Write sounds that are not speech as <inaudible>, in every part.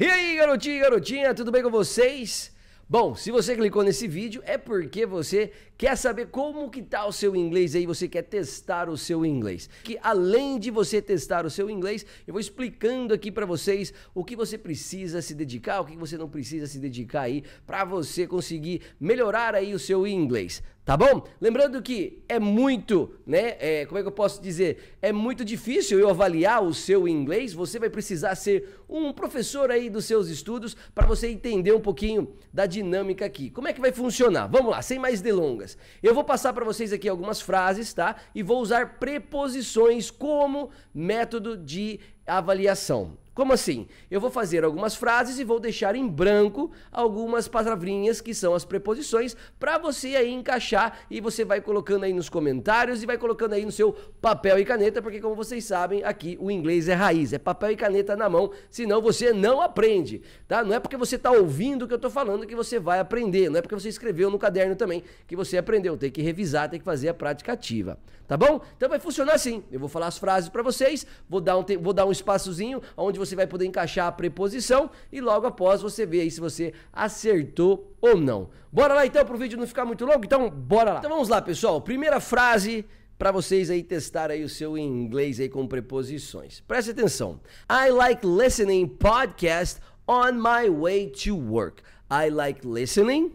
E aí, garotinho e garotinha, tudo bem com vocês? Bom, se você clicou nesse vídeo é porque você quer saber como que tá o seu inglês aí, você quer testar o seu inglês. Que além de você testar o seu inglês, eu vou explicando aqui para vocês o que você precisa se dedicar, o que você não precisa se dedicar aí para você conseguir melhorar aí o seu inglês. Tá bom? Lembrando que é muito, né? É, como é que eu posso dizer? É muito difícil eu avaliar o seu inglês. Você vai precisar ser um professor aí dos seus estudos para você entender um pouquinho da dinâmica aqui. Como é que vai funcionar? Vamos lá, sem mais delongas. Eu vou passar para vocês aqui algumas frases, tá? E vou usar preposições como método de avaliação. Como assim? Eu vou fazer algumas frases e vou deixar em branco algumas palavrinhas que são as preposições para você aí encaixar e você vai colocando aí nos comentários e vai colocando aí no seu papel e caneta, porque como vocês sabem, aqui o inglês é raiz, é papel e caneta na mão, senão você não aprende, tá? Não é porque você está ouvindo o que eu estou falando que você vai aprender, não é porque você escreveu no caderno também que você aprendeu, tem que revisar, tem que fazer a prática ativa, tá bom? Então vai funcionar assim. Eu vou falar as frases para vocês, vou dar um vou dar um espaçozinho onde você vai poder encaixar a preposição e logo após você vê aí se você acertou ou não. Bora lá então para o vídeo não ficar muito longo, então bora lá. Então vamos lá, pessoal. Primeira frase para vocês aí testar aí o seu inglês aí com preposições. Preste atenção. I like listening podcast on my way to work. I like listening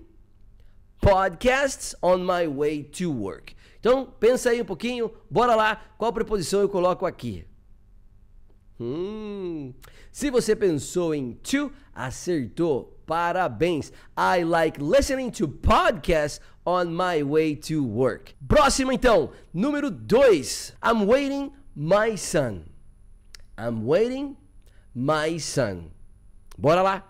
podcasts on my way to work. Então, pensa aí um pouquinho, bora lá, qual preposição eu coloco aqui? Hum. Se você pensou em to, acertou. Parabéns. I like listening to podcasts on my way to work. Próxima então, número 2. I'm waiting my son. I'm waiting my son. Bora lá.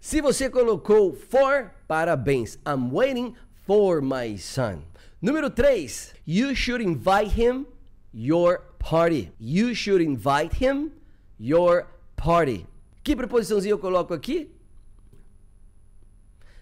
Se você colocou for, parabéns. I'm waiting for my son. Número 3. You should invite him your party. You should invite him your party. Que preposiçãozinha eu coloco aqui?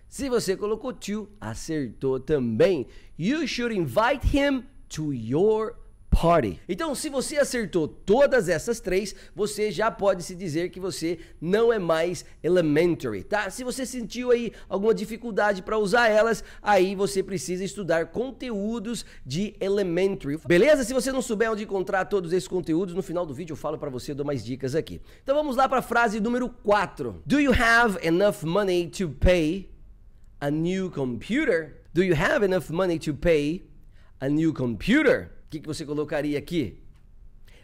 Se você colocou to, acertou também. You should invite him to your party Party. Então, se você acertou todas essas três, você já pode se dizer que você não é mais elementary, tá? Se você sentiu aí alguma dificuldade para usar elas, aí você precisa estudar conteúdos de elementary. Beleza? Se você não souber onde encontrar todos esses conteúdos, no final do vídeo eu falo para você, eu dou mais dicas aqui. Então vamos lá para a frase número 4. Do you have enough money to pay a new computer? Do you have enough money to pay a new computer? O que, que você colocaria aqui?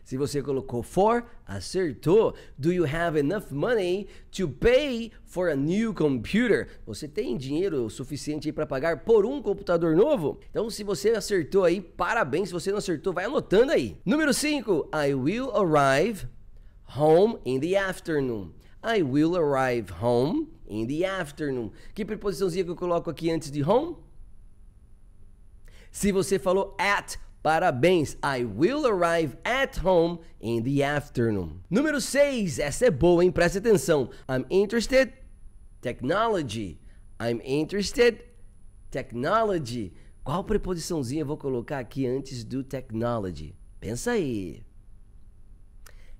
Se você colocou for, acertou. Do you have enough money to pay for a new computer? Você tem dinheiro suficiente para pagar por um computador novo? Então, se você acertou aí, parabéns. Se você não acertou, vai anotando aí. Número 5. I will arrive home in the afternoon. I will arrive home in the afternoon. Que preposiçãozinha que eu coloco aqui antes de home? Se você falou at Parabéns, I will arrive at home in the afternoon. Número 6, essa é boa, hein? Presta atenção. I'm interested, technology. I'm interested, technology. Qual preposiçãozinha eu vou colocar aqui antes do technology? Pensa aí.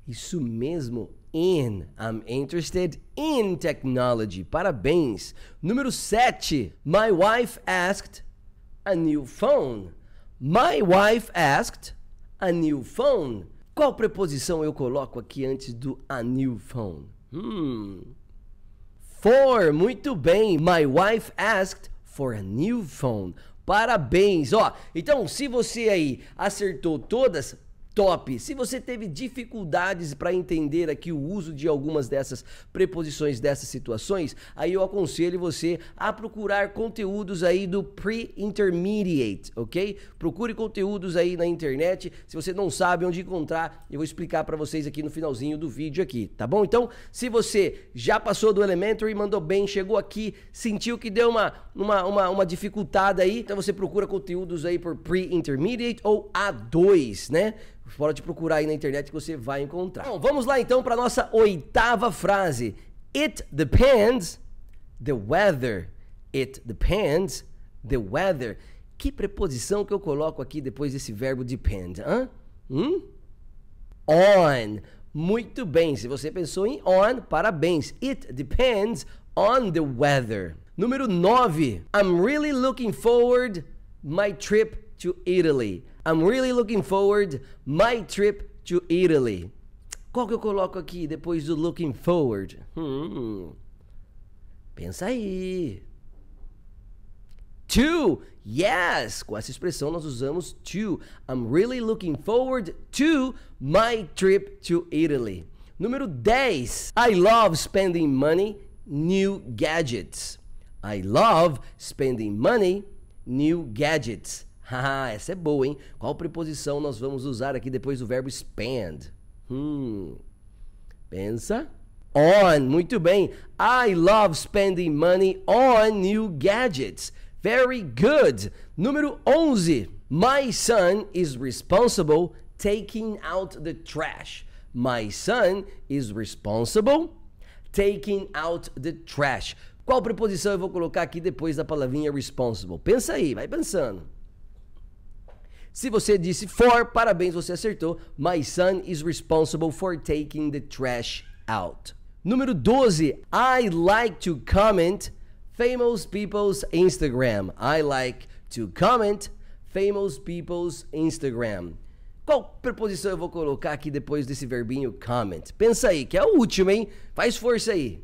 Isso mesmo, in. I'm interested in technology. Parabéns. Número 7. My wife asked a new phone. My wife asked a new phone. Qual preposição eu coloco aqui antes do a new phone? Hmm. For, muito bem. My wife asked for a new phone. Parabéns, ó. Então, se você aí acertou todas, top. Se você teve dificuldades para entender aqui o uso de algumas dessas preposições, dessas situações, aí eu aconselho você a procurar conteúdos aí do pre-intermediate, ok? Procure conteúdos aí na internet. Se você não sabe onde encontrar, eu vou explicar para vocês aqui no finalzinho do vídeo aqui, tá bom? Então, se você já passou do elementary, mandou bem, chegou aqui, sentiu que deu uma, uma, uma, uma dificultada aí, então você procura conteúdos aí por pre-intermediate ou A2, né? Pode procurar aí na internet que você vai encontrar. Bom, vamos lá então para nossa oitava frase. It depends the weather. It depends the weather. Que preposição que eu coloco aqui depois desse verbo depend? Hã? Hum? On. Muito bem. Se você pensou em on, parabéns. It depends on the weather. Número 9. I'm really looking forward my trip to Italy. I'm really looking forward my trip to Italy. Qual que eu coloco aqui depois do looking forward? Hmm. pensa aí. To, yes! Com essa expressão nós usamos to. I'm really looking forward to my trip to Italy. Número 10. I love spending money, new gadgets. I love spending money, new gadgets. <laughs> Ah, essa é boa, hein? Qual preposição nós vamos usar aqui depois do verbo spend? Hum. Pensa. On, muito bem. I love spending money on new gadgets. Very good. Número 11. My son is responsible taking out the trash. My son is responsible taking out the trash. Qual preposição eu vou colocar aqui depois da palavrinha responsible? Pensa aí, vai pensando. Se você disse for, parabéns, você acertou. My son is responsible for taking the trash out. Número 12. I like to comment famous people's Instagram. I like to comment famous people's Instagram. Qual preposição eu vou colocar aqui depois desse verbinho comment? Pensa aí, que é o último, hein? Faz força aí.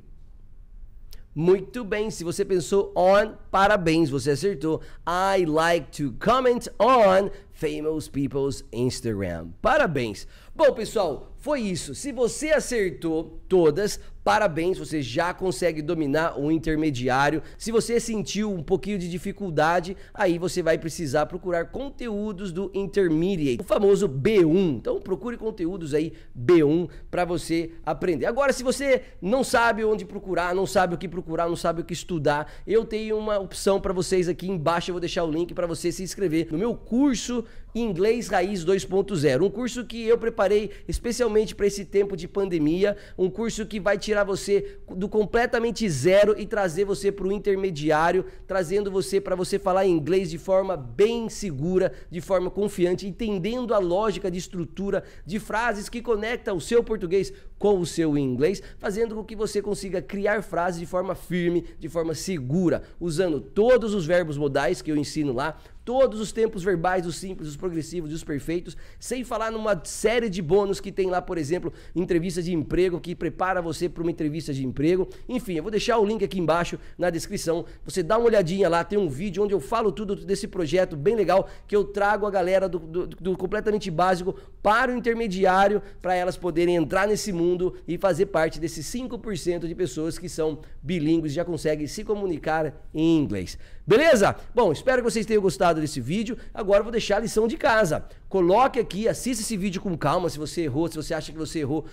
Muito bem, se você pensou on, parabéns, você acertou. I like to comment on famous people's Instagram. Parabéns! Bom, pessoal, foi isso. Se você acertou todas, parabéns, você já consegue dominar o intermediário. Se você sentiu um pouquinho de dificuldade, aí você vai precisar procurar conteúdos do intermediate, o famoso B1. Então procure conteúdos aí B1 para você aprender. Agora, se você não sabe onde procurar, não sabe o que procurar, não sabe o que estudar, eu tenho uma opção para vocês aqui embaixo, eu vou deixar o link para você se inscrever no meu curso Inglês Raiz 2.0, um curso que eu preparei especialmente para esse tempo de pandemia, um curso que vai tirar você do completamente zero e trazer você para o intermediário, trazendo você para você falar inglês de forma bem segura, de forma confiante, entendendo a lógica de estrutura de frases que conecta o seu português com o seu inglês, fazendo com que você consiga criar frases de forma firme, de forma segura, usando todos os verbos modais que eu ensino lá, todos os tempos verbais, os simples, os progressivos e os perfeitos, sem falar numa série de bônus que tem lá, por exemplo, entrevista de emprego, que prepara você para uma entrevista de emprego. Enfim, eu vou deixar o link aqui embaixo na descrição. Você dá uma olhadinha lá, tem um vídeo onde eu falo tudo desse projeto bem legal, que eu trago a galera do, do, do completamente básico para o intermediário, para elas poderem entrar nesse mundo e fazer parte desses 5% de pessoas que são bilíngues, e já conseguem se comunicar em inglês. Beleza? Bom, espero que vocês tenham gostado gostado desse vídeo. Agora eu vou deixar a lição de casa. Coloque aqui, assista esse vídeo com calma. Se você errou, se você acha que você errou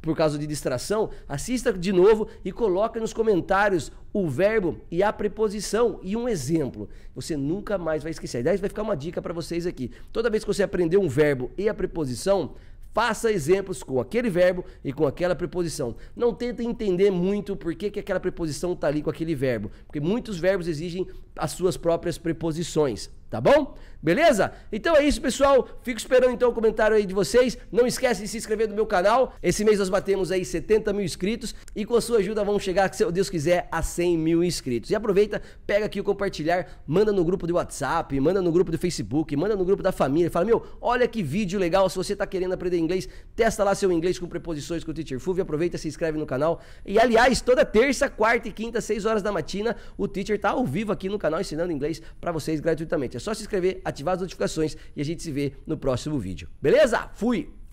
por causa de distração, assista de novo e coloque nos comentários o verbo e a preposição e um exemplo. Você nunca mais vai esquecer. Aliás, vai ficar uma dica para vocês aqui. Toda vez que você aprender um verbo e a preposição, Faça exemplos com aquele verbo e com aquela preposição. Não tenta entender muito por que, que aquela preposição está ali com aquele verbo, porque muitos verbos exigem as suas próprias preposições, tá bom? Beleza? Então é isso, pessoal. Fico esperando então o comentário aí de vocês. Não esquece de se inscrever no meu canal. Esse mês nós batemos aí 70 mil inscritos e com a sua ajuda vamos chegar, se Deus quiser, a 100 mil inscritos. E aproveita, pega aqui o compartilhar, manda no grupo do WhatsApp, manda no grupo do Facebook, manda no grupo da família. Fala, meu, olha que vídeo legal. Se você tá querendo aprender inglês, testa lá seu inglês com preposições com o Teacher Fulvio. Aproveita, se inscreve no canal. E aliás, toda terça, quarta e quinta, 6 horas da matina, o Teacher tá ao vivo aqui no canal canal ensinando inglês para vocês gratuitamente. É só se inscrever, ativar as notificações e a gente se vê no próximo vídeo. Beleza? Fui!